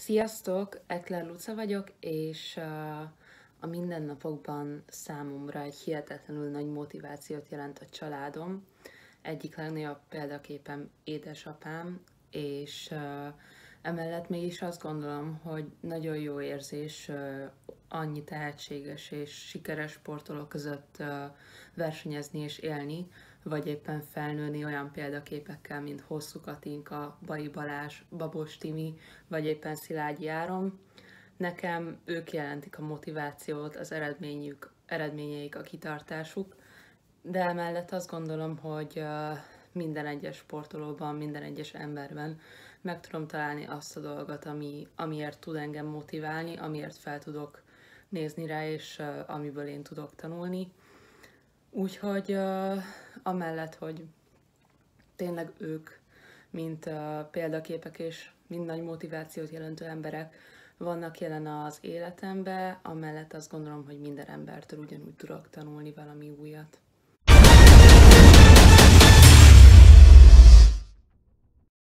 Sziasztok, Ekler Luca vagyok, és a mindennapokban számomra egy hihetetlenül nagy motivációt jelent a családom. Egyik legnagyobb példaképem édesapám, és emellett mégis azt gondolom, hogy nagyon jó érzés annyi tehetséges és sikeres sportoló között versenyezni és élni, vagy éppen felnőni olyan példaképekkel, mint Hosszú Katinka, Bai Balázs, Babos Timi, vagy éppen Szilágyi Áron. Nekem ők jelentik a motivációt, az eredményük, eredményeik, a kitartásuk, de emellett azt gondolom, hogy minden egyes sportolóban, minden egyes emberben meg tudom találni azt a dolgot, ami, amiért tud engem motiválni, amiért fel tudok nézni rá, és amiből én tudok tanulni. Úgyhogy amellett, hogy tényleg ők, mint példaképek és mind nagy motivációt jelentő emberek vannak jelen az életembe, amellett azt gondolom, hogy minden embertől ugyanúgy tudok tanulni valami újat.